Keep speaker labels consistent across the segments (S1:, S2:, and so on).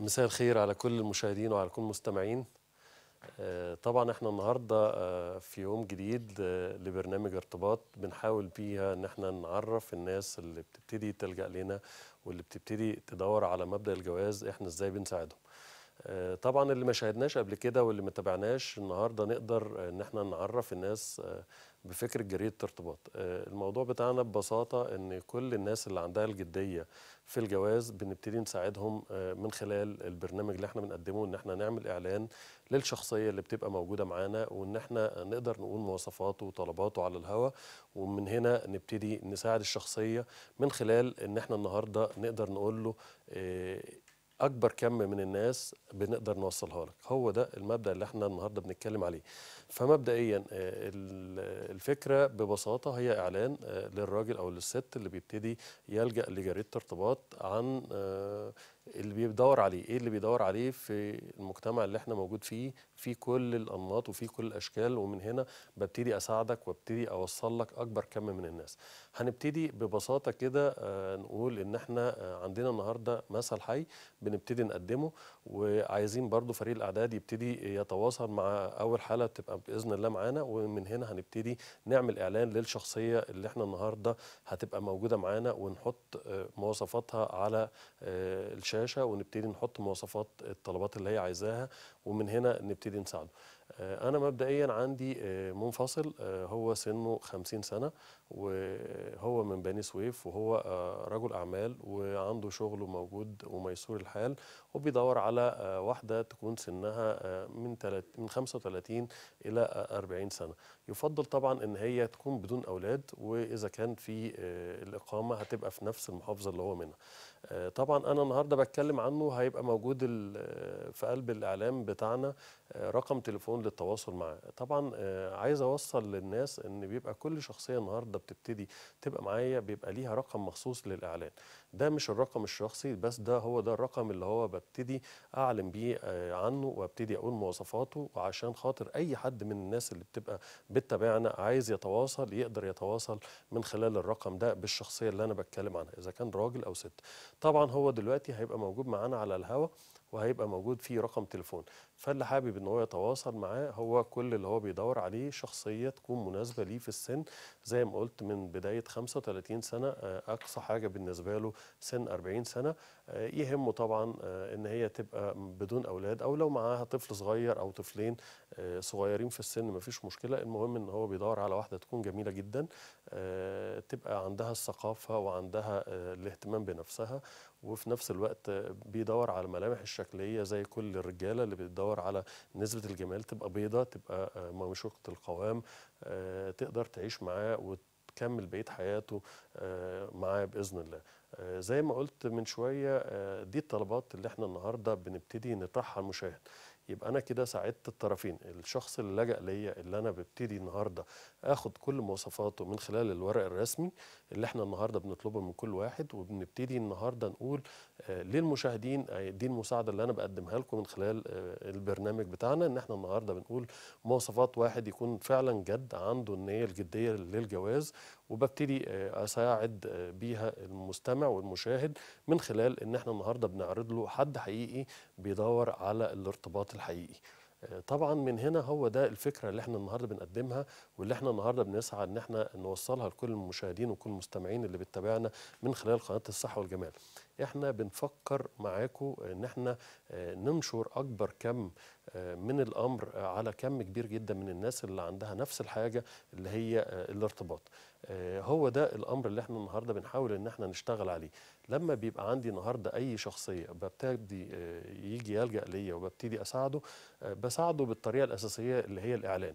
S1: مساء الخير على كل المشاهدين وعلى كل المستمعين آه، طبعا احنا النهارده آه، في يوم جديد آه، لبرنامج ارتباط بنحاول بيها ان احنا نعرف الناس اللي بتبتدي تلجأ لنا واللي بتبتدي تدور على مبدأ الجواز احنا ازاي بنساعدهم آه، طبعا اللي ما شاهدناش قبل كده واللي ما تابعناش النهارده نقدر ان احنا نعرف الناس آه، بفكره جريده ارتباط آه، الموضوع بتاعنا ببساطه ان كل الناس اللي عندها الجديه في الجواز بنبتدي نساعدهم من خلال البرنامج اللي احنا بنقدمه ان احنا نعمل اعلان للشخصيه اللي بتبقى موجوده معانا وان احنا نقدر نقول مواصفاته وطلباته على الهواء ومن هنا نبتدي نساعد الشخصيه من خلال ان احنا النهارده نقدر نقول له اكبر كم من الناس بنقدر نوصلها لك هو ده المبدا اللي احنا النهارده بنتكلم عليه فمبدئيا آه، الفكره ببساطه هي اعلان آه، للراجل او للست اللي بيبتدي يلجا لجريده ارتباط عن آه، اللي بيدور عليه ايه اللي بيدور عليه في المجتمع اللي احنا موجود فيه في كل الانماط وفي كل الاشكال ومن هنا ببتدي اساعدك وابتدي اوصل لك اكبر كم من الناس هنبتدي ببساطه كده آه، نقول ان احنا آه، عندنا النهارده مثل حي بنبتدي نقدمه وعايزين برضو فريق الاعداد يبتدي يتواصل مع اول حاله بتبقى باذن الله معانا ومن هنا هنبتدي نعمل اعلان للشخصيه اللي احنا النهارده هتبقى موجوده معانا ونحط آه، مواصفاتها على الشاشه الشاشه ونبتدي نحط مواصفات الطلبات اللي هي عايزاها ومن هنا نبتدي نساعده. آه، انا مبدئيا عندي آه، منفصل آه، هو سنه 50 سنه وهو من بني سويف وهو رجل اعمال وعنده شغله موجود وميسور الحال وبيدور على واحده تكون سنها من من 35 الى 40 سنه يفضل طبعا ان هي تكون بدون اولاد واذا كان في الاقامه هتبقى في نفس المحافظه اللي هو منها آه، طبعا انا النهارده بتكلم عنه هيبقى موجود آه، في قلب الاعلام بتاعنا آه، رقم تليفون للتواصل معاه طبعا عايز اوصل للناس ان بيبقى كل شخصيه النهارده بتبتدي تبقى معايا بيبقى ليها رقم مخصوص للاعلان ده مش الرقم الشخصي بس ده هو ده الرقم اللي هو ببتدي اعلم بيه آه، عنه وابتدي اقول مواصفاته وعشان خاطر اي حد من الناس اللي بتبقى بتتابعنا عايز يتواصل يقدر يتواصل من خلال الرقم ده بالشخصيه اللي انا بتكلم عنها اذا كان راجل او ست طبعا هو دلوقتي هيبقى موجود معانا على الهوا وهيبقى موجود فيه رقم تليفون فاللي حابب ان هو يتواصل معاه هو كل اللي هو بيدور عليه شخصيه تكون مناسبه ليه في السن زي ما قلت من بدايه 35 سنه آه، اقصى حاجه بالنسبه له سن 40 سنه آه، يهمه طبعا آه، ان هي تبقى بدون اولاد او لو معاها طفل صغير او طفلين آه، صغيرين في السن مفيش مشكله المهم ان هو بيدور على واحده تكون جميله جدا تبقى عندها الثقافه وعندها الاهتمام بنفسها وفي نفس الوقت بيدور على الملامح الشكليه زي كل الرجاله اللي بتدور على نسبه الجمال تبقى بيضه تبقى ممشوقه القوام تقدر تعيش معاه وتكمل بقيه حياته معاه باذن الله آه، زي ما قلت من شوية آه، دي الطلبات اللي احنا النهاردة بنبتدي نطرحها المشاهد يبقى أنا كده ساعدت الطرفين الشخص اللي لجأ ليا اللي أنا ببتدي النهاردة آخد كل مواصفاته من خلال الورق الرسمي اللي احنا النهاردة بنطلبه من كل واحد وبنبتدي النهاردة نقول للمشاهدين دي المساعده اللي انا بقدمها لكم من خلال آه، البرنامج بتاعنا ان احنا النهارده بنقول مواصفات واحد يكون فعلا جد عنده النيه الجديه للجواز وببتدي آه، اساعد آه، بيها المستمع والمشاهد من خلال ان احنا النهارده بنعرض له حد حقيقي بيدور على الارتباط الحقيقي طبعا من هنا هو ده الفكره اللي احنا النهارده بنقدمها واللي احنا النهارده بنسعى ان احنا نوصلها لكل المشاهدين وكل المستمعين اللي بتتابعنا من خلال قناه الصحه والجمال احنا بنفكر معاكم ان احنا آه، ننشر اكبر كم آه، من الامر آه، على كم كبير جدا من الناس اللي عندها نفس الحاجه اللي هي الارتباط هو ده الامر اللي احنا النهارده بنحاول ان احنا نشتغل عليه لما بيبقى عندي النهارده اي شخصيه ببتدي يجي يلجا ليا وببتدي اساعده بساعده بالطريقه الاساسيه اللي هي الاعلان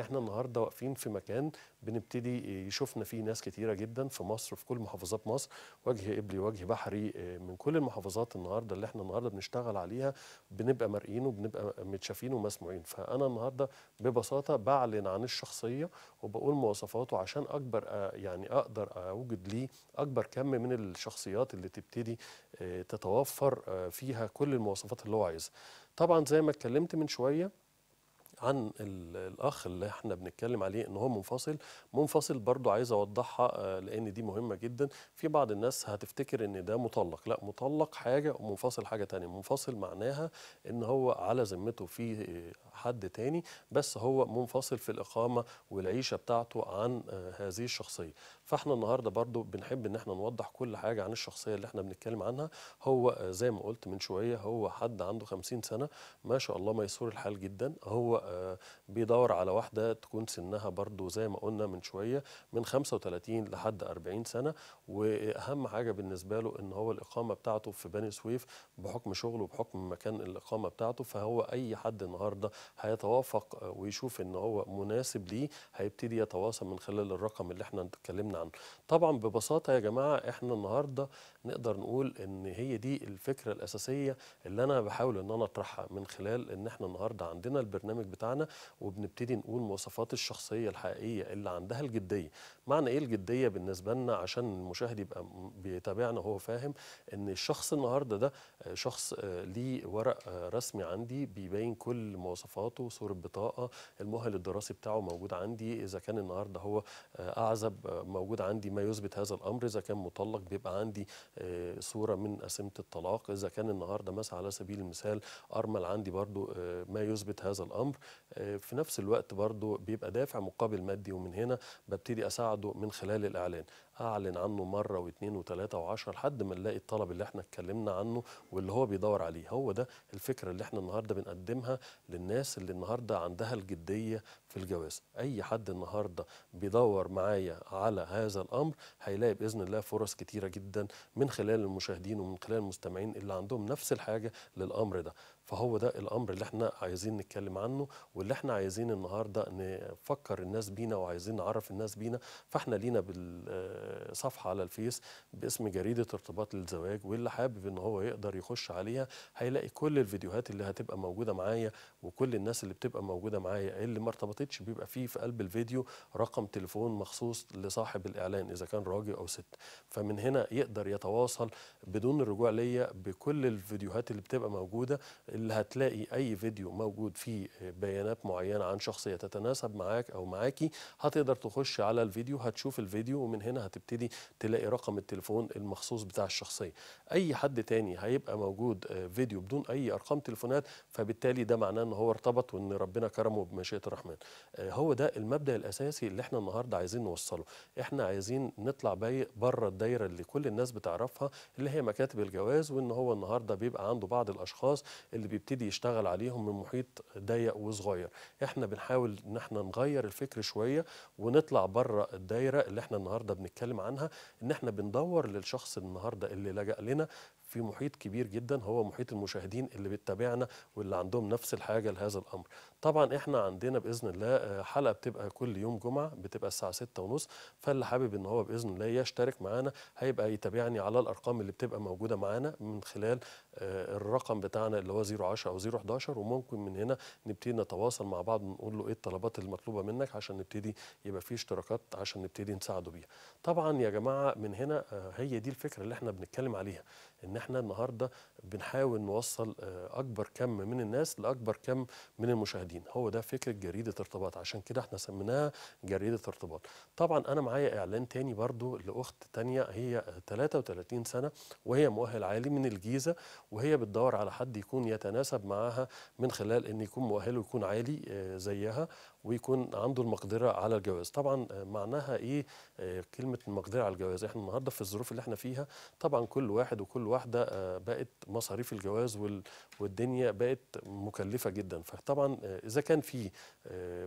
S1: احنا النهارده واقفين في مكان بنبتدي يشوفنا فيه ناس كتيره جدا في مصر في كل محافظات مصر وجه قبلي وجه بحري آه، من كل المحافظات النهارده اللي احنا النهارده بنشتغل عليها بنبقى مرئيين وبنبقى متشافين ومسموعين فانا النهارده ببساطه بعلن عن الشخصيه وبقول مواصفاته عشان اكبر آه، يعني اقدر اوجد ليه اكبر كم من الشخصيات اللي تبتدي آه، تتوفر فيها كل المواصفات اللي هو عايزها طبعا زي ما اتكلمت من شويه عن الاخ اللي احنا بنتكلم عليه ان هو منفصل منفصل برضه عايز اوضحها آه، لان دي مهمه جدا في بعض الناس هتفتكر ان ده مطلق لا مطلق حاجه ومنفصل حاجه تانية منفصل معناها ان هو على ذمته في حد تاني بس هو منفصل في الاقامه والعيشه بتاعته عن آه، هذه الشخصيه فاحنا النهارده برضه بنحب ان احنا نوضح كل حاجه عن الشخصيه اللي احنا بنتكلم عنها هو آه، زي ما قلت من شويه هو حد عنده 50 سنه ما شاء الله ميسور الحال جدا هو آه، بيدور على واحدة تكون سنها برضو زي ما قلنا من شوية من 35 لحد 40 سنة وأهم حاجة بالنسبة له إن هو الإقامة بتاعته في بني سويف بحكم شغله وبحكم مكان الإقامة بتاعته فهو أي حد النهاردة هيتوافق ويشوف إن هو مناسب ليه هيبتدي يتواصل من خلال الرقم اللي احنا اتكلمنا عنه طبعا ببساطة يا جماعة احنا النهاردة نقدر نقول إن هي دي الفكرة الأساسية اللي أنا بحاول إن أنا أطرحها من خلال إن احنا النهاردة عندنا البرنامج بتاع بتاعنا وبنبتدي نقول مواصفات الشخصيه الحقيقيه اللي عندها الجديه معنى ايه الجديه بالنسبه لنا عشان المشاهد يبقى بيتابعنا وهو فاهم ان الشخص النهارده ده شخص آه، ليه ورق آه، رسمي عندي بيبين كل مواصفاته صوره بطاقه المؤهل الدراسي بتاعه موجود عندي اذا كان النهارده هو آه، اعزب موجود عندي ما يثبت هذا الامر اذا كان مطلق بيبقى عندي صوره من اسمه الطلاق اذا كان النهارده مثلا على سبيل المثال ارمل عندي برضو ما يثبت هذا الامر آه، في نفس الوقت برضه بيبقى دافع مقابل مادي ومن هنا ببتدي اساعده من خلال الاعلان اعلن عنه مره واثنين وثلاثه وعشرة لحد ما نلاقي الطلب اللي احنا اتكلمنا عنه واللي هو بيدور عليه هو ده الفكره اللي احنا النهارده بنقدمها للناس اللي النهارده عندها الجديه في الجواز اي حد النهارده بيدور معايا على هذا الامر هيلاقي باذن الله فرص كتيره جدا من خلال المشاهدين ومن خلال المستمعين اللي عندهم نفس الحاجه للامر ده فهو ده الامر اللي احنا عايزين نتكلم عنه واللي احنا عايزين النهارده نفكر الناس بينا وعايزين نعرف الناس بينا فاحنا لينا بالصفحه على الفيس باسم جريده ارتباط للزواج واللي حابب ان هو يقدر يخش عليها هيلاقي كل الفيديوهات اللي هتبقى موجوده معايا وكل الناس اللي بتبقى موجوده معايا اللي ما ارتبطتش بيبقى فيه في قلب الفيديو رقم تليفون مخصوص لصاحب الاعلان اذا كان راجل او ست فمن هنا يقدر يتواصل بدون الرجوع ليا بكل الفيديوهات اللي بتبقى موجوده اللي هتلاقي اي فيديو موجود فيه بيانات معينه عن شخصيه تتناسب معاك او معاكي هتقدر تخش على الفيديو هتشوف الفيديو ومن هنا هتبتدي تلاقي رقم التليفون المخصوص بتاع الشخصيه اي حد تاني هيبقى موجود آه، فيديو بدون اي ارقام تليفونات فبالتالي ده معناه ان هو ارتبط وان ربنا كرمه بمشيئه الرحمن آه، هو ده المبدا الاساسي اللي احنا النهارده عايزين نوصله احنا عايزين نطلع بره الدايره اللي كل الناس بتعرفها اللي هي مكاتب الجواز وان هو النهارده بيبقى عنده بعض الاشخاص اللي بيبتدي يشتغل عليهم من محيط ضيق وصغير احنا بنحاول ان احنا نغير الفكر شويه ونطلع بره الدايره اللي احنا النهارده بنتكلم عنها ان احنا بندور للشخص النهارده اللي لجأ لنا في محيط كبير جدا هو محيط المشاهدين اللي بيتابعنا واللي عندهم نفس الحاجه لهذا الامر طبعا احنا عندنا باذن الله آه، حلقه بتبقى كل يوم جمعه بتبقى الساعه ستة ونص فاللي حابب ان هو باذن الله يشترك معانا هيبقى يتابعني على الارقام اللي بتبقى موجوده معانا من خلال آه، الرقم بتاعنا اللي هو 010 او 011 وممكن من هنا نبتدي نتواصل مع بعض ونقول له ايه الطلبات المطلوبه منك عشان نبتدي يبقى في اشتراكات عشان نبتدي نساعده بيها طبعا يا جماعه من هنا آه، هي دي الفكره اللي احنا بنتكلم عليها ان احنا النهارده بنحاول نوصل اكبر كم من الناس لاكبر كم من المشاهدين موجودين هو ده فكره جريده ارتباط عشان كده احنا سميناها جريده ارتباط طبعا انا معايا اعلان تاني برضو لاخت تانية هي 33 سنه وهي مؤهل عالي من الجيزه وهي بتدور على حد يكون يتناسب معاها من خلال ان يكون مؤهله يكون عالي آه، زيها ويكون عنده المقدره على الجواز طبعا آه، معناها ايه آه، كلمه المقدره على الجواز احنا النهارده في الظروف اللي احنا فيها طبعا كل واحد وكل واحده آه، بقت مصاريف الجواز والدنيا بقت مكلفه جدا فطبعا اذا كان في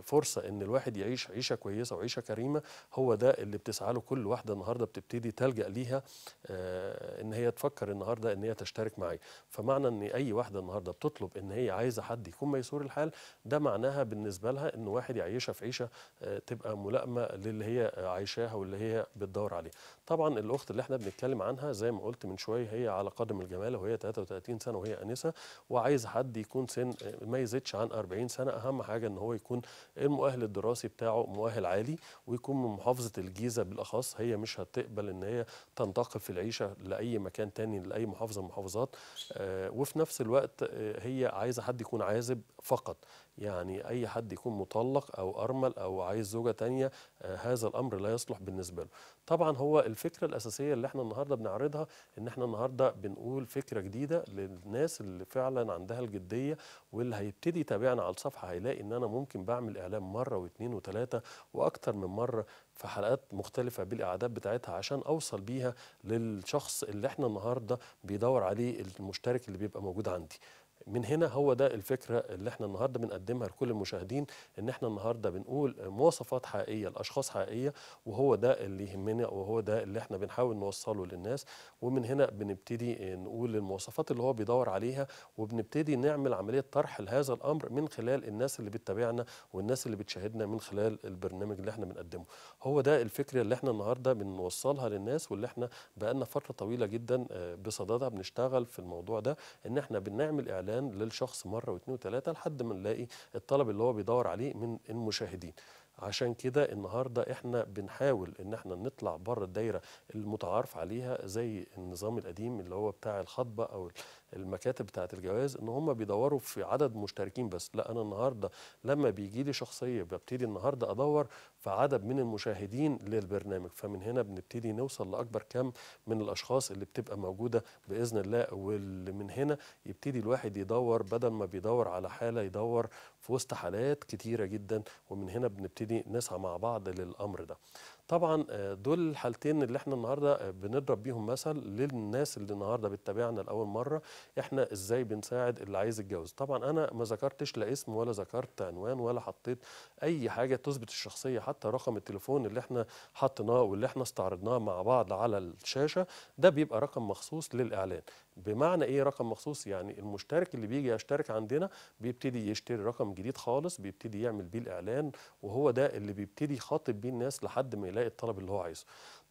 S1: فرصه ان الواحد يعيش عيشه كويسه وعيشه كريمه هو ده اللي بتسعى له كل واحده النهارده بتبتدي تلجا ليها آه، ان هي تفكر النهارده ان هي تشترك معي فمعنى ان اي واحده النهارده بتطلب ان هي عايزه حد يكون ميسور الحال ده معناها بالنسبه لها ان واحد يعيشها في عيشه آه، تبقى ملائمه للي هي عايشاها واللي هي بتدور عليه طبعا الاخت اللي احنا بنتكلم عنها زي ما قلت من شويه هي على قدم الجمال وهي 33 سنه وهي انسه وعايز حد يكون سن ما يزيدش عن 40 سنه اهم حاجه ان هو يكون المؤهل الدراسي بتاعه مؤهل عالي ويكون من محافظه الجيزه بالاخص هي مش هتقبل ان هي تنتقل في العيشه لاي مكان تاني لاي محافظه من المحافظات آه، وفي نفس الوقت آه، هي عايزه حد يكون عازب فقط يعني أي حد يكون مطلق أو أرمل أو عايز زوجة تانية آه، هذا الأمر لا يصلح بالنسبة له طبعا هو الفكرة الأساسية اللي احنا النهاردة بنعرضها إن احنا النهاردة بنقول فكرة جديدة للناس اللي فعلا عندها الجدية واللي هيبتدي يتابعنا على الصفحة هيلاقي إن أنا ممكن بعمل إعلان مرة واثنين وثلاثة واكثر من مرة في حلقات مختلفة بالأعداد بتاعتها عشان أوصل بيها للشخص اللي احنا النهاردة بيدور عليه المشترك اللي بيبقى موجود عندي من هنا هو ده الفكره اللي احنا النهارده بنقدمها لكل المشاهدين ان احنا النهارده بنقول مواصفات حقيقيه لاشخاص حقيقيه وهو ده اللي يهمنا وهو ده اللي احنا بنحاول نوصله للناس ومن هنا بنبتدي نقول المواصفات اللي هو بيدور عليها وبنبتدي نعمل عمليه طرح لهذا الامر من خلال الناس اللي بتتابعنا والناس اللي بتشاهدنا من خلال البرنامج اللي احنا بنقدمه هو ده الفكره اللي احنا النهارده بنوصلها للناس واللي احنا بقالنا فتره طويله جدا آه، بصددها بنشتغل في الموضوع ده ان احنا بنعمل اعلان الان للشخص مره واثنين وثلاثه لحد ما نلاقي الطلب اللي هو بيدور عليه من المشاهدين عشان كده النهارده احنا بنحاول ان احنا نطلع بره الدايره المتعارف عليها زي النظام القديم اللي هو بتاع الخطبه او المكاتب بتاعت الجواز ان هم بيدوروا في عدد مشتركين بس لا انا النهارده لما بيجي لي شخصيه ببتدي النهارده ادور في عدد من المشاهدين للبرنامج فمن هنا بنبتدي نوصل لاكبر كم من الاشخاص اللي بتبقى موجوده باذن الله واللي من هنا يبتدي الواحد يدور بدل ما بيدور على حاله يدور في وسط حالات كتيره جدا ومن هنا بنبتدي نسعى مع بعض للامر ده طبعا آه، دول الحالتين اللي احنا النهارده آه، بنضرب بيهم مثل للناس اللي النهارده بتتابعنا لاول مره احنا ازاي بنساعد اللي عايز يتجوز طبعا انا ما ذكرتش لا اسم ولا ذكرت عنوان ولا حطيت اي حاجه تثبت الشخصيه حتى رقم التليفون اللي احنا حطيناه واللي احنا استعرضناه مع بعض على الشاشه ده بيبقى رقم مخصوص للاعلان بمعنى ايه رقم مخصوص يعني المشترك اللي بيجي يشترك عندنا بيبتدي يشتري رقم جديد خالص بيبتدي يعمل بيه الاعلان وهو ده اللي بيبتدي يخاطب بيه الناس لحد ما يلاقي الطلب اللي هو عايزه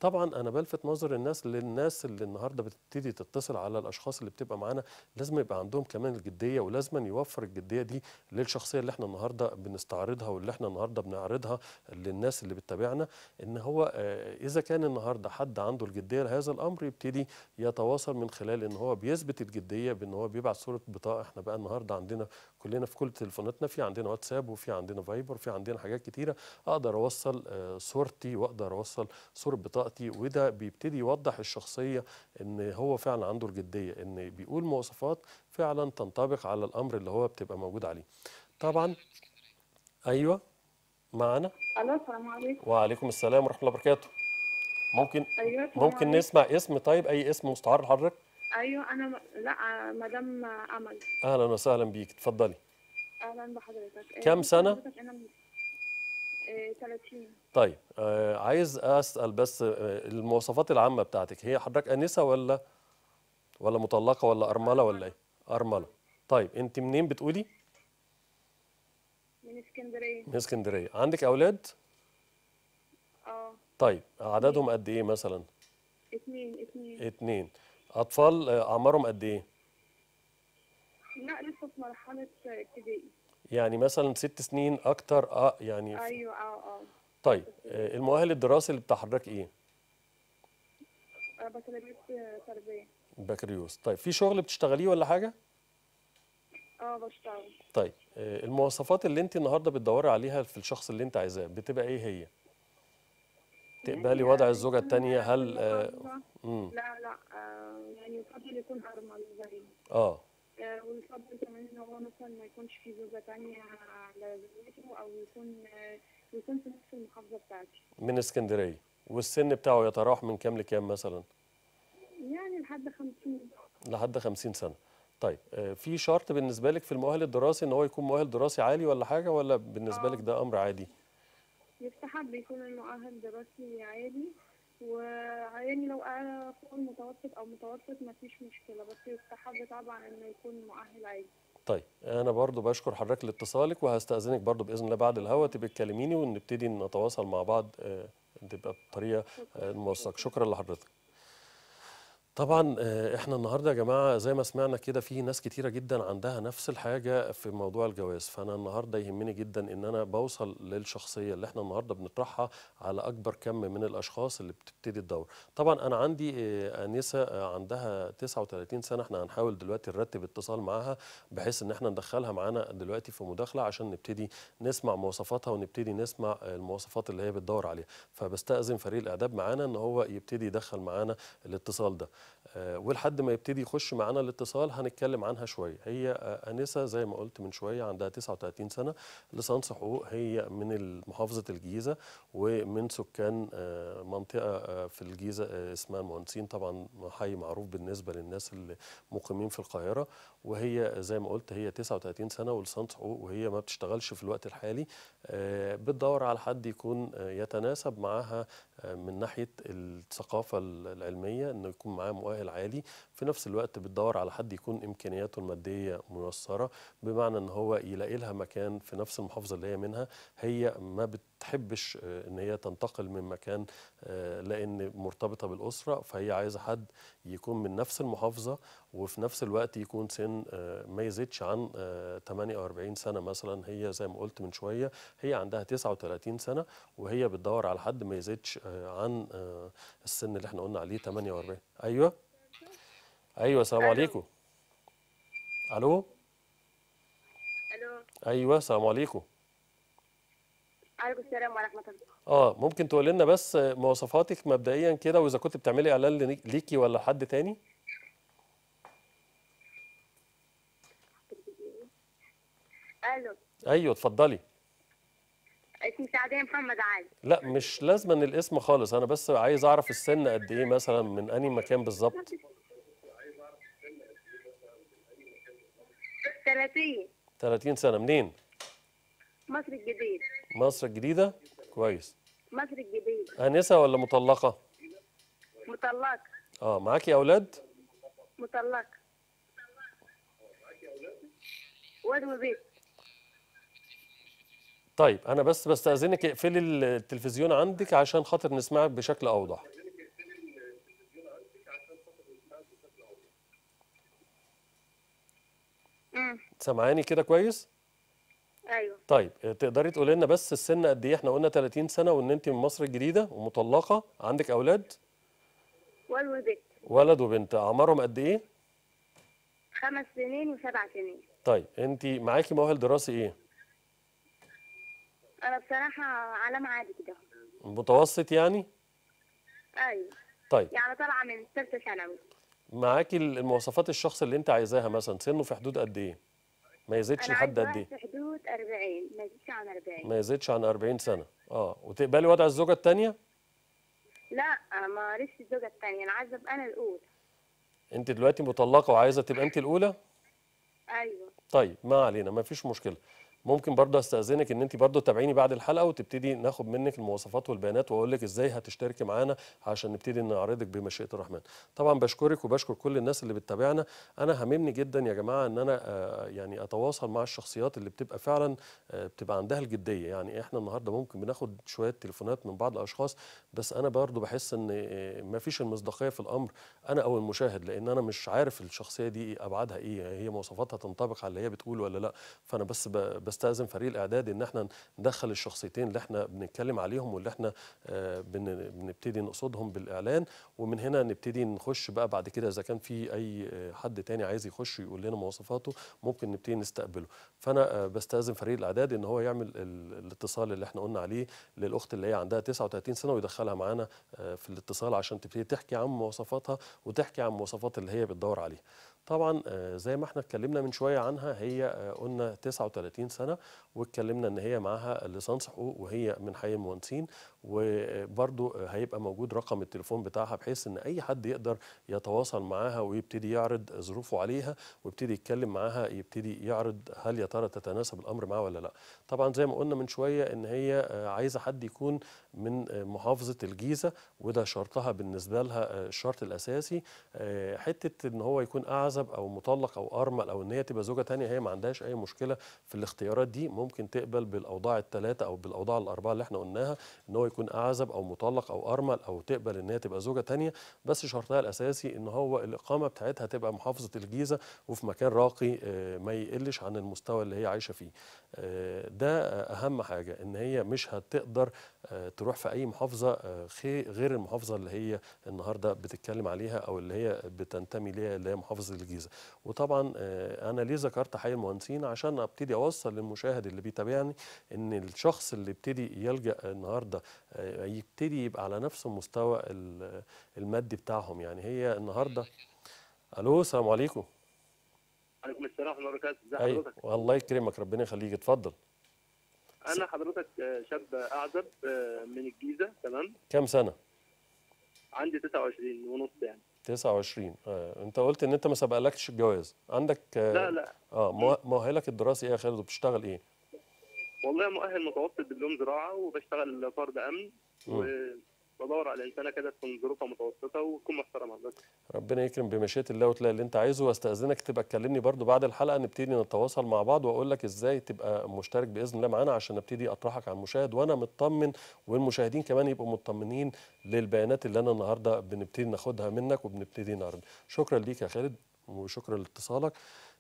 S1: طبعا انا بلفت نظر الناس للناس اللي النهارده بتبتدي تتصل على الاشخاص اللي بتبقى معانا لازم يبقى عندهم كمان الجديه ولازم يوفر الجديه دي للشخصيه اللي احنا النهارده بنستعرضها واللي احنا النهارده بنعرضها للناس اللي بتتابعنا ان هو آه، اذا كان النهارده حد عنده الجديه لهذا الامر يبتدي يتواصل من خلال ان هو بيثبت الجديه بان هو بيبعت صوره بطاقه احنا بقى النهارده عندنا كلنا في كل تليفوناتنا في عندنا واتساب وفي عندنا فايبر وفي عندنا حاجات كتيره اقدر اوصل آه، صورتي واقدر اوصل صوره بطاقتي وده بيبتدي يوضح الشخصيه ان هو فعلا عنده الجديه ان بيقول مواصفات فعلا تنطبق على الامر اللي هو بتبقى موجود عليه طبعا ايوه معنا
S2: الو السلام عليكم
S1: وعليكم السلام ورحمه الله وبركاته ممكن أيوة ممكن نسمع اسم طيب اي اسم مستعار لحضرتك
S2: ايوه انا لا مدام امل
S1: اهلا وسهلا بيك اتفضلي
S2: اهلا بحضرتك إيه، كم سنه؟ أنا 30 إيه،
S1: طيب آه، عايز اسال بس آه، المواصفات العامه بتاعتك هي حضرتك انسه ولا ولا مطلقه ولا ارمله ولا ايه؟ ارمله طيب انت منين بتقولي؟
S2: من اسكندريه من
S1: اسكندريه عندك اولاد؟ اه طيب عددهم قد ايه مثلا؟
S2: اثنين اثنين
S1: اثنين اطفال آه، اعمارهم قد ايه
S2: لا لسه في مرحله ابتدائي
S1: يعني مثلا ست سنين اكتر اه يعني ايوه اه اه طيب آه، المؤهل الدراسي اللي بتاع حضرتك ايه
S2: آه، بكالوريوس تربيه
S1: بكالوريوس طيب في شغل بتشتغليه ولا حاجه
S2: اه بشتغل
S1: طيب المواصفات اللي انت النهارده بتدوري عليها في الشخص اللي انت عايزاه بتبقى ايه هي استقبالي وضع يعني الزوجه الثانيه هل آه، لا
S2: لا آه، يعني يفضل يكون ارمل زي آه. اه ويفضل كمان ان هو مثلا ما يكونش في زوجه ثانيه على زوجته او يكون يكون في نفس المحافظه بتاعتي
S1: من اسكندريه والسن بتاعه يتراوح من كام لكام مثلا؟
S2: يعني لحد 50
S1: لحد 50 سنه طيب في شرط بالنسبه لك في المؤهل الدراسي ان هو يكون مؤهل دراسي عالي ولا حاجه ولا بالنسبه لك ده امر عادي؟
S2: يستحب يكون المؤهل دراسي عالي ويعني لو اعلى فوق المتوسط او متوسط مفيش مشكله بس يستحب طبعا انه يكون مؤهل عالي
S1: طيب انا برضو بشكر حضرتك لاتصالك وهستاذنك برضو باذن الله بعد الهوا تبقى تكلميني ونبتدي نتواصل مع بعض آه، تبقى بطريقه آه، موثقه شكرا لحضرتك طبعا آه، احنا النهارده يا جماعه زي ما سمعنا كده في ناس كتيره جدا عندها نفس الحاجه في موضوع الجواز فانا النهارده يهمني جدا ان انا بوصل للشخصيه اللي احنا النهارده بنطرحها على اكبر كم من الاشخاص اللي بتبتدي الدور طبعا انا عندي آه، انسه آه، عندها 39 سنه احنا هنحاول دلوقتي نرتب اتصال معاها بحيث ان احنا ندخلها معانا دلوقتي في مداخله عشان نبتدي نسمع مواصفاتها ونبتدي نسمع المواصفات اللي هي بتدور عليها فبستاذن فريق الاعداد معانا ان هو يبتدي يدخل معانا الاتصال ده آه، ولحد ما يبتدي يخش معانا الاتصال هنتكلم عنها شويه هي آه، انسه زي ما قلت من شويه عندها 39 سنه لسانس حقوق هي من محافظه الجيزه ومن سكان آه، منطقه في الجيزه اسمها المهندسين طبعا حي معروف بالنسبه للناس اللي مقيمين في القاهره وهي زي ما قلت هي 39 سنه ولسان حقوق وهي ما بتشتغلش في الوقت الحالي آه، بتدور على حد يكون آه، يتناسب معاها آه، من ناحيه الثقافه العلميه انه يكون معاه مؤهل عالي في نفس الوقت بتدور على حد يكون امكانياته الماديه ميسره بمعنى ان هو يلاقي لها مكان في نفس المحافظه اللي هي منها هي ما بتحبش ان هي تنتقل من مكان لان مرتبطه بالاسره فهي عايزه حد يكون من نفس المحافظه وفي نفس الوقت يكون سن آه، ما يزيدش عن 48 آه، سنه مثلا هي زي ما قلت من شويه هي عندها 39 سنه وهي بتدور على حد ما يزيدش آه، عن السن اللي احنا قلنا عليه 48 ايوه ايوه السلام عليكم الو الو ايوه السلام عليكم
S2: عليكم السلام ورحمه الله
S1: اه ممكن تقول لنا بس مواصفاتك مبدئيا كده واذا كنت بتعملي اعلان ليكي ولا حد تاني الو ايوه اتفضلي
S2: اسمي سعديه محمد علي
S1: لا مش لازم ان الاسم خالص انا بس عايز اعرف السن قد ايه مثلا من انهي مكان بالظبط
S2: 30
S1: 30 سنه منين
S2: مصر الجديده
S1: مصر الجديده كويس
S2: مصر الجديده انسه
S1: ولا مطلقه مطلقه اه معاكي اولاد
S2: مطلقه مطلقه معاكي اولاد واد وبيت
S1: طيب انا بس بستاذنك اقفلي التلفزيون عندك عشان خاطر نسمعك بشكل اوضح سامعاني كده كويس ايوه طيب تقدري تقولي لنا بس السن قد ايه احنا قلنا 30 سنه وان انت من مصر الجديده ومطلقه عندك اولاد ولد وبنت ولد وبنت اعمارهم قد ايه
S2: خمس سنين وسبع سنين
S1: طيب انت معاكي مؤهل دراسي ايه
S2: انا بصراحه علامه عادي كده
S1: متوسط يعني
S2: ايوه طيب يعني طالعه من ثالثه ثانوي
S1: معاكي المواصفات الشخص اللي انت عايزاها مثلا سنه في حدود قد ايه ما يزيدش لحد قد ايه في
S2: حدود 40 ما يزيدش عن 40 ما
S1: يزيدش عن 40 سنه اه وتقبلي وضع الزوجه الثانيه
S2: لا ما لسه الزوجه الثانيه انا عايزه ابقى انا الاولى
S1: انت دلوقتي مطلقه وعايزه تبقى انت الاولى ايوه طيب ما علينا ما فيش مشكله ممكن برضه استاذنك ان انت برضه تتابعيني بعد الحلقه وتبتدي ناخد منك المواصفات والبيانات واقول لك ازاي هتشتركي معانا عشان نبتدي نعرضك بمشيئه الرحمن. طبعا بشكرك وبشكر كل الناس اللي بتتابعنا، انا هممني جدا يا جماعه ان انا آه، يعني اتواصل مع الشخصيات اللي بتبقى فعلا آه، بتبقى عندها الجديه، يعني احنا النهارده ممكن بناخد شويه تليفونات من بعض الاشخاص بس انا برضه بحس ان آه، ما فيش المصداقيه في الامر انا او المشاهد لان انا مش عارف الشخصيه دي ابعادها ايه، يعني هي مواصفاتها تنطبق على اللي هي بتقول ولا لا، فانا بس بس بستأذن فريق الإعداد إن احنا ندخل الشخصيتين اللي احنا بنتكلم عليهم واللي احنا آه، بنبتدي نقصدهم بالإعلان ومن هنا نبتدي نخش بقى بعد كده إذا كان في أي آه، حد تاني عايز يخش يقول لنا مواصفاته ممكن نبتدي نستقبله فأنا آه، بستأذن فريق الإعداد إن هو يعمل الاتصال اللي احنا قلنا عليه للأخت اللي هي عندها 39 سنة ويدخلها معانا في الاتصال عشان تبتدي تحكي عن مواصفاتها وتحكي عن مواصفات اللي هي بتدور عليها طبعا آه، زي ما احنا اتكلمنا من شويه عنها هي آه، قلنا 39 سنه واتكلمنا ان هي معاها ليسانس حقوق وهي من حي المهندسين وبرضه هيبقى موجود رقم التليفون بتاعها بحيث ان اي حد يقدر يتواصل معاها ويبتدي يعرض ظروفه عليها ويبتدي يتكلم معاها يبتدي يعرض هل يا ترى تتناسب الامر معاها ولا لا طبعا زي ما قلنا من شويه ان هي عايزه حد يكون من محافظه الجيزه وده شرطها بالنسبه لها الشرط الاساسي حته ان هو يكون اعزب او مطلق او ارمل او ان هي تبقى زوجه ثانيه هي ما عندهاش اي مشكله في الاختيارات دي ممكن تقبل بالاوضاع الثلاثه او بالاوضاع الاربعه اللي احنا قلناها ان هو يكون اعزب او مطلق او ارمل او تقبل ان هي تبقى زوجه ثانيه بس شرطها الاساسي ان هو الاقامه بتاعتها تبقى محافظه الجيزه وفي مكان راقي آه، ما يقلش عن المستوى اللي هي عايشه فيه آه، ده اهم حاجه ان هي مش هتقدر آه، تروح في اي محافظه آه، غير المحافظه اللي هي النهارده بتتكلم عليها او اللي هي بتنتمي ليها اللي هي محافظه الجيزه وطبعا آه، انا ليه ذكرت حي المهندسين عشان ابتدي اوصل للمشاهد اللي بيتابعني ان الشخص اللي يبتدي يلجا النهارده يبتدي يبقى على نفس المستوى المادي بتاعهم يعني هي النهارده الو السلام عليكم
S2: وعليكم السلام ورحمه الله وبركاته ازي حضرتك
S1: والله يكرمك ربنا يخليك اتفضل
S2: انا حضرتك آه، شاب اعزب آه، من الجيزه تمام كام سنه عندي 29 ونص يعني
S1: 29 آه. انت قلت ان انت ما سبقلكش الجواز عندك آه لا لا اه مؤهلك الدراسي ايه يا خالد وبتشتغل ايه
S2: والله مؤهل متوسط دبلوم زراعه وبشتغل فرد امن بدور على انسانه كده تكون ظروفها متوسطه وتكون محترمه بس
S1: ربنا يكرم بمشيئه الله وتلاقي اللي انت عايزه واستاذنك تبقى تكلمني برده بعد الحلقه نبتدي نتواصل مع بعض واقول لك ازاي تبقى مشترك باذن الله معانا عشان نبتدي اطرحك على المشاهد وانا مطمن والمشاهدين كمان يبقوا مطمنين للبيانات اللي انا النهارده بنبتدي ناخدها منك وبنبتدي نعرض شكرا ليك يا خالد وشكرا لاتصالك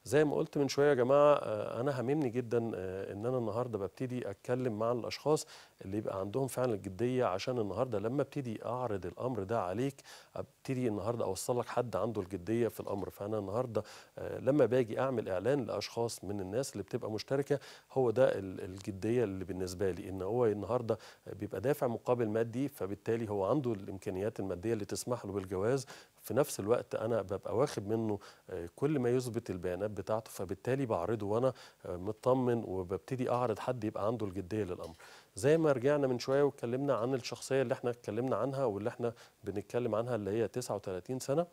S1: زي ما قلت من شويه يا جماعه آه، انا هاممني جدا آه، ان انا النهارده ببتدي اتكلم مع الاشخاص اللي يبقى عندهم فعلا الجديه عشان النهارده لما ابتدي اعرض الامر ده عليك ابتدي النهارده اوصل لك حد عنده الجديه في الامر فانا النهارده آه، لما باجي اعمل اعلان لاشخاص من الناس اللي بتبقى مشتركه هو ده الجديه اللي بالنسبه لي ان هو النهارده بيبقى دافع مقابل مادي فبالتالي هو عنده الامكانيات الماديه اللي تسمح له بالجواز في نفس الوقت انا ببقى واخد منه آه، كل ما يثبت البيانات بتاعته فبالتالي بعرضه وانا آه، مطمن وببتدي اعرض حد يبقى عنده الجديه للامر زي ما رجعنا من شويه واتكلمنا عن الشخصيه اللي احنا اتكلمنا عنها واللي احنا بنتكلم عنها اللي هي 39 سنه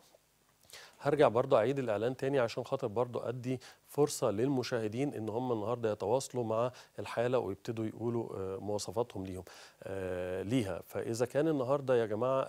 S1: هرجع برضو اعيد الاعلان تاني عشان خاطر برضو ادي فرصه للمشاهدين ان هم النهارده يتواصلوا مع الحاله ويبتدوا يقولوا آه، مواصفاتهم ليهم ليها فاذا كان النهارده يا جماعه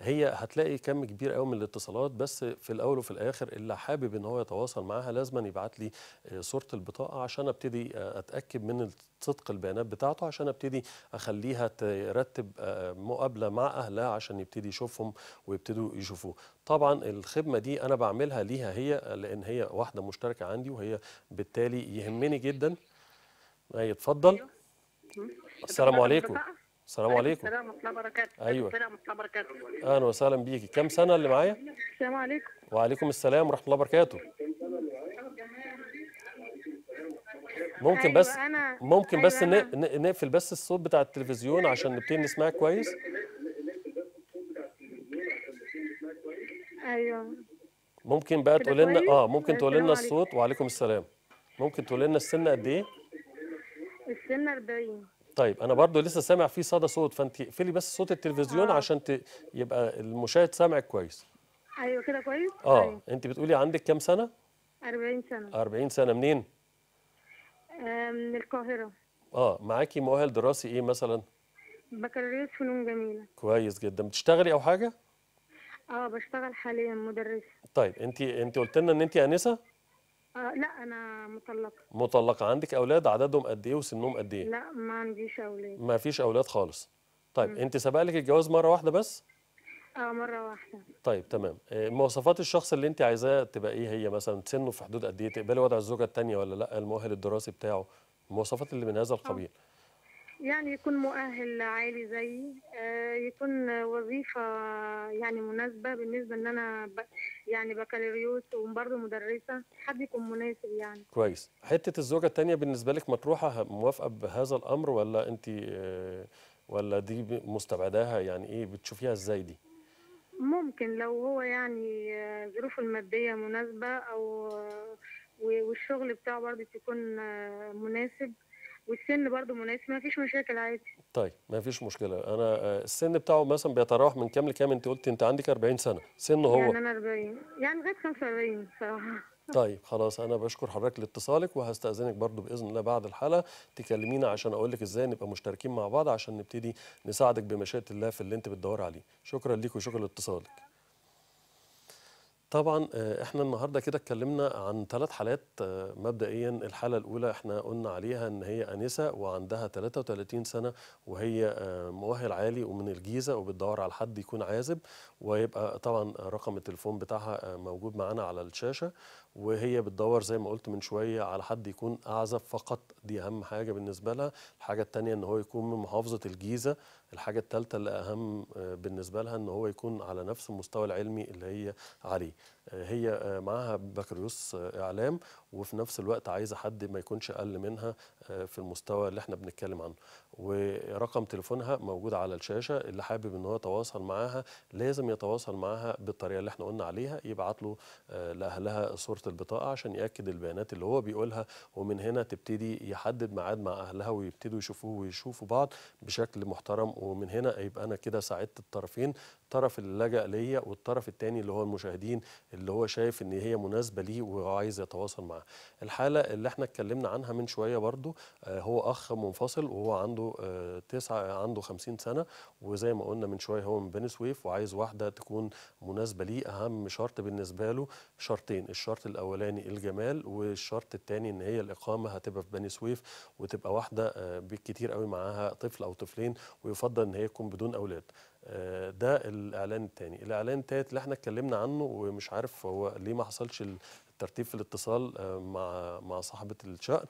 S1: هي هتلاقي كم كبير قوي من الاتصالات بس في الاول وفي الاخر اللي حابب ان هو يتواصل معاها لازما يبعت لي آه، صوره البطاقه عشان ابتدي آه، اتاكد من صدق البيانات بتاعته عشان ابتدي اخليها ترتب آه، مقابله مع اهلها عشان يبتدي يشوفهم ويبتدوا يشوفوه طبعا الخدمه دي انا بعملها ليها هي لان هي واحده مشتركه عندي وهي بالتالي يهمني جدا اتفضل أيوه. السلام عليكم السلام عليكم السلام
S2: ورحمه الله وبركاته ايوه السلام ورحمه الله وبركاته اهلا
S1: وسهلا بيكي كم سنه اللي معايا السلام عليكم وعليكم السلام ورحمه الله وبركاته
S2: ممكن أيوة بس أنا... ممكن أيوة بس أنا...
S1: نقفل بس الصوت بتاع التلفزيون عشان نبتدي نسمعك كويس ايوه ممكن بقى تقول لنا اه ممكن تقول لنا الصوت وعليكم السلام ممكن تقول لنا السن قد ايه
S2: السن 40
S1: طيب انا برضو لسه سامع في صدى صوت فانت اقفلي بس صوت التلفزيون آه. عشان ت... يبقى المشاهد سامعك كويس
S2: ايوه كده كويس اه أيوة.
S1: انت بتقولي عندك كام سنه
S2: 40 سنه
S1: 40 سنه منين
S2: آه، من القاهره
S1: اه معاكي مؤهل دراسي ايه مثلا
S2: بكالوريوس فنون جميله
S1: كويس جدا بتشتغلي او حاجه
S2: اه بشتغل حاليا مدرسه
S1: طيب انت انت قلت لنا ان انت انسه
S2: آه، لا انا مطلقه
S1: مطلقه عندك اولاد عددهم قد ايه وسنهم قد ايه
S2: لا ما عنديش اولاد ما
S1: فيش اولاد خالص طيب م. انت لك الجواز مره واحده بس
S2: اه مره واحده
S1: طيب تمام آه، مواصفات الشخص اللي انت عايزاه تبقى ايه هي مثلا سنه في حدود قد ايه تقبلي وضع الزوجه الثانيه ولا لا المؤهل الدراسي بتاعه المواصفات اللي من هذا القبيل آه.
S2: يعني يكون مؤهل عالي زي آه، يكون وظيفة يعني مناسبة بالنسبة إن أنا يعني بكالوريوس وبرضه مدرسة حد يكون مناسب يعني
S1: كويس حتة الزوجة التانية بالنسبة لك مطروحة موافقة بهذا الأمر ولا أنت آه، ولا دي مستبعداها يعني إيه بتشوفيها إزاي دي؟
S2: ممكن لو هو يعني آه، ظروفه المادية مناسبة أو والشغل بتاعه برضه يكون مناسب والسن برضه مناسب ما فيش مشاكل عادي
S1: طيب ما فيش مشكله انا آه، السن بتاعه مثلا بيتراوح من كام لكام انت قلت انت عندك 40 سنه سن هو يعني
S2: انا 40 يعني لغايه 45 صراحه طيب
S1: خلاص انا بشكر حضرتك لاتصالك وهستاذنك برضو باذن الله بعد الحلقه تكلمينا عشان اقول لك ازاي نبقى مشتركين مع بعض عشان نبتدي نساعدك بمشيئه الله في اللي انت بتدور عليه شكرا ليك وشكرا لاتصالك طبعا آه، احنا النهارده كده اتكلمنا عن ثلاث حالات آه، مبدئيا الحاله الاولى احنا قلنا عليها ان هي انسه وعندها 33 سنه وهي آه، مؤهل عالي ومن الجيزه وبتدور على حد يكون عازب ويبقى طبعا رقم التليفون بتاعها موجود معانا على الشاشه وهي بتدور زي ما قلت من شويه على حد يكون اعزب فقط دي اهم حاجه بالنسبه لها الحاجه الثانيه ان هو يكون من محافظه الجيزه الحاجه الثالثه اللي اهم آه، بالنسبه لها ان هو يكون على نفس المستوى العلمي اللي هي عليه آه، هي آه، معاها بكالوريوس اعلام وفي نفس الوقت عايزه حد ما يكونش اقل منها آه، في المستوى اللي احنا بنتكلم عنه ورقم تليفونها موجود على الشاشه اللي حابب ان هو يتواصل معاها لازم يتواصل معاها بالطريقه اللي احنا قلنا عليها يبعت له آه، لاهلها صوره البطاقه عشان ياكد البيانات اللي هو بيقولها ومن هنا تبتدي يحدد ميعاد مع اهلها ويبتدوا يشوفوه ويشوفوا بعض بشكل محترم ومن هنا يبقى انا كده ساعدت الطرفين الطرف اللي لجأ ليا والطرف الثاني اللي هو المشاهدين اللي هو شايف ان هي مناسبه ليه وعايز يتواصل معاها الحاله اللي احنا اتكلمنا عنها من شويه برضو آه، هو اخ منفصل وهو عنده آه، تسعة عنده 50 سنه وزي ما قلنا من شويه هو من بني سويف وعايز واحده تكون مناسبه ليه اهم شرط بالنسبه له شرطين الشرط الاولاني الجمال والشرط الثاني ان هي الاقامه هتبقى في بني سويف وتبقى واحده آه، بالكتير قوي معاها طفل او طفلين ويفضل ان هي تكون بدون اولاد ده الاعلان الثاني الاعلان الثالث اللي احنا اتكلمنا عنه ومش عارف هو ليه ما حصلش الترتيب في الاتصال آه، مع مع صاحبه الشأن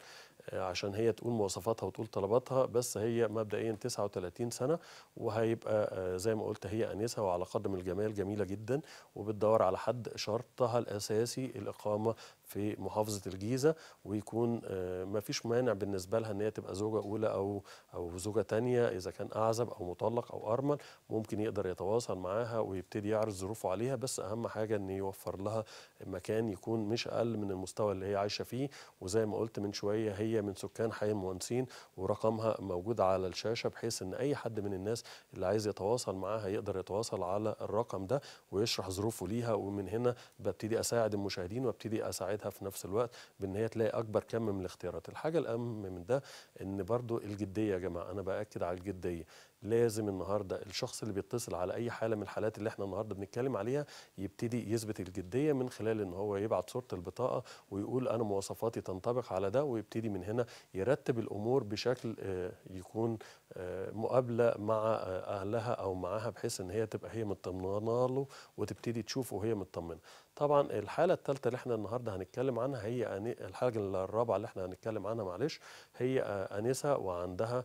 S1: آه، عشان هي تقول مواصفاتها وتقول طلباتها بس هي مبدئيا 39 سنه وهيبقى آه، زي ما قلت هي انسه وعلى قدم الجمال جميله جدا وبتدور على حد شرطها الاساسي الاقامه في محافظه الجيزه ويكون آه، ما فيش مانع بالنسبه لها ان هي تبقى زوجه اولى او او زوجه ثانيه اذا كان اعزب او مطلق او ارمل ممكن يقدر يتواصل معاها ويبتدي يعرض ظروفه عليها بس اهم حاجه ان يوفر لها مكان يكون مش اقل من المستوى اللي هي عايشه فيه وزي ما قلت من شويه هي من سكان حي المهندسين ورقمها موجود على الشاشه بحيث ان اي حد من الناس اللي عايز يتواصل معاها يقدر يتواصل على الرقم ده ويشرح ظروفه ليها ومن هنا ببتدي اساعد المشاهدين وابتدي اساعدها بتاعتها في نفس الوقت بان هي تلاقي اكبر كم من الاختيارات الحاجه الاهم من ده ان برضو الجديه يا جماعه انا باكد على الجديه لازم النهارده الشخص اللي بيتصل على اي حاله من الحالات اللي احنا النهارده بنتكلم عليها يبتدي يثبت الجديه من خلال ان هو يبعت صوره البطاقه ويقول انا مواصفاتي تنطبق على ده ويبتدي من هنا يرتب الامور بشكل آه، يكون آه، مقابله مع آه، اهلها او معاها بحيث ان هي تبقى هي مطمنه له وتبتدي تشوفه وهي مطمنه. طبعا الحاله الثالثه اللي احنا النهارده هنتكلم عنها هي الحاله الرابعه اللي احنا هنتكلم عنها معلش هي انسه وعندها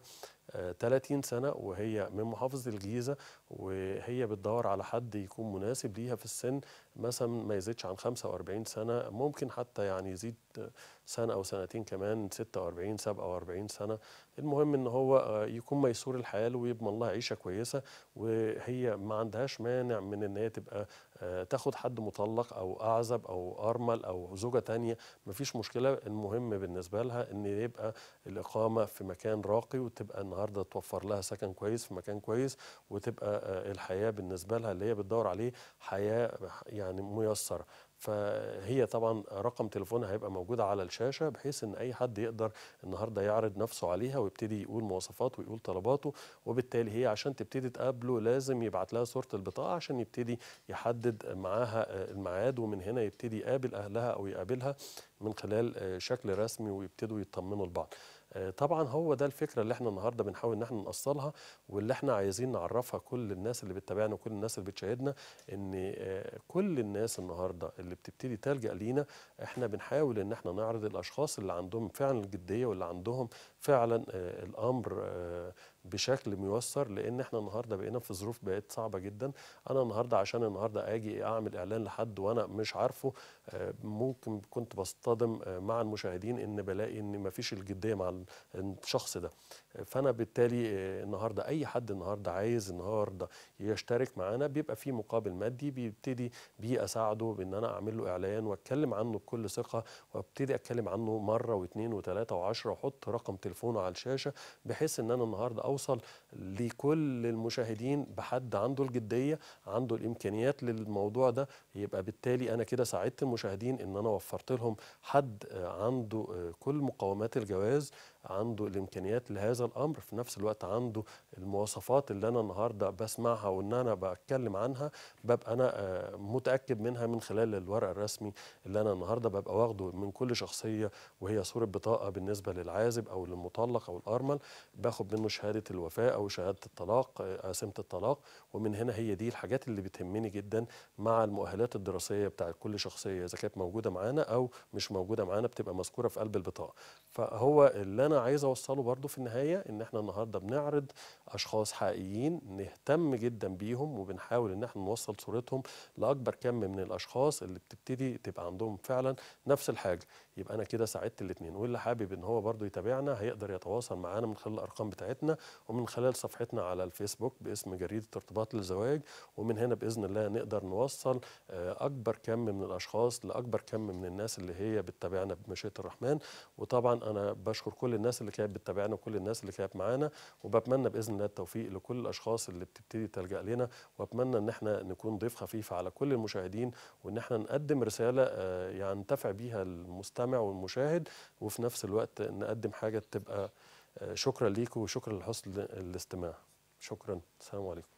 S1: 30 آه، سنة وهي من محافظة الجيزة وهي بتدور على حد يكون مناسب ليها في السن مثلا ما يزيدش عن 45 سنة ممكن حتى يعني يزيد سنة أو سنتين كمان 46 47 سنة المهم إن هو آه، يكون ميسور الحال ويضمن لها عيشة كويسة وهي ما عندهاش مانع من إن هي تبقى آه، تاخد حد مطلق أو أعزب أو أرمل أو زوجة ثانيه ما فيش مشكلة المهم بالنسبة لها إن يبقى الإقامة في مكان راقي وتبقى النهاردة توفر لها سكن كويس في مكان كويس وتبقى آه، الحياه بالنسبه لها اللي هي بتدور عليه حياه يعني ميسره فهي طبعا رقم تليفونها هيبقى موجود على الشاشه بحيث ان اي حد يقدر النهارده يعرض نفسه عليها ويبتدي يقول مواصفات ويقول طلباته وبالتالي هي عشان تبتدي تقابله لازم يبعت لها صوره البطاقه عشان يبتدي يحدد معاها آه، الميعاد ومن هنا يبتدي يقابل اهلها او يقابلها من خلال آه، شكل رسمي ويبتدوا يطمنوا لبعض. طبعا هو ده الفكره اللي احنا النهارده بنحاول ان احنا نوصلها واللي احنا عايزين نعرفها كل الناس اللي بتتابعنا وكل الناس اللي بتشاهدنا ان آه، كل الناس النهارده اللي بتبتدي تلجا لينا احنا بنحاول ان احنا نعرض الاشخاص اللي عندهم فعلا الجديه واللي عندهم فعلا آه، الامر آه، بشكل ميسر لان احنا النهارده بقينا في ظروف بقت صعبه جدا انا النهارده عشان النهارده اجي اعمل اعلان لحد وانا مش عارفه ممكن كنت بصطدم مع المشاهدين ان بلاقي ان مفيش الجديه مع الشخص ده فانا بالتالي النهارده اي حد النهارده عايز النهارده يشترك معانا بيبقى في مقابل مادي بيبتدي بيه اساعده بان انا اعمل له اعلان واتكلم عنه بكل ثقه وابتدي اتكلم عنه مره واثنين وثلاثه وعشره واحط رقم تليفونه على الشاشه بحيث ان انا النهارده اوصل لكل المشاهدين بحد عنده الجديه عنده الامكانيات للموضوع ده يبقى بالتالي انا كده ساعدت المشاهدين ان انا وفرت لهم حد عنده كل مقومات الجواز عنده الامكانيات لهذا الامر في نفس الوقت عنده المواصفات اللي انا النهارده بسمعها وان انا بتكلم عنها ببقى انا آه، متاكد منها من خلال الورق الرسمي اللي انا النهارده ببقى واخده من كل شخصيه وهي صوره بطاقه بالنسبه للعازب او للمطلق او الارمل باخد منه شهاده الوفاه او شهاده الطلاق آه، قسمه الطلاق ومن هنا هي دي الحاجات اللي بتهمني جدا مع المؤهلات الدراسيه بتاعت كل شخصيه اذا كانت موجوده معانا او مش موجوده معانا بتبقى مذكوره في قلب البطاقه فهو اللي انا انا عايز اوصله برضو في النهايه ان احنا النهارده بنعرض اشخاص حقيقيين نهتم جدا بيهم وبنحاول ان احنا نوصل صورتهم لاكبر كم من الاشخاص اللي بتبتدي تبقى عندهم فعلا نفس الحاجه يبقى انا كده ساعدت الاثنين واللي حابب ان هو برضو يتابعنا هيقدر يتواصل معانا من خلال الارقام بتاعتنا ومن خلال صفحتنا على الفيسبوك باسم جريده ارتباط للزواج ومن هنا باذن الله نقدر نوصل آه، اكبر كم من الاشخاص لاكبر كم من الناس اللي هي بتتابعنا بمشيئه الرحمن وطبعا انا بشكر كل الناس اللي كانت بتتابعنا وكل الناس اللي كانت معانا وبتمنى باذن الله التوفيق لكل الاشخاص اللي بتبتدي تلجا لنا واتمنى ان احنا نكون ضيف خفيف على كل المشاهدين وان احنا نقدم رساله آه، ينتفع يعني بيها المستمع والمشاهد وفي نفس الوقت نقدم حاجه تبقى آه، شكرا ليكم وشكرا لحسن الاستماع شكرا السلام عليكم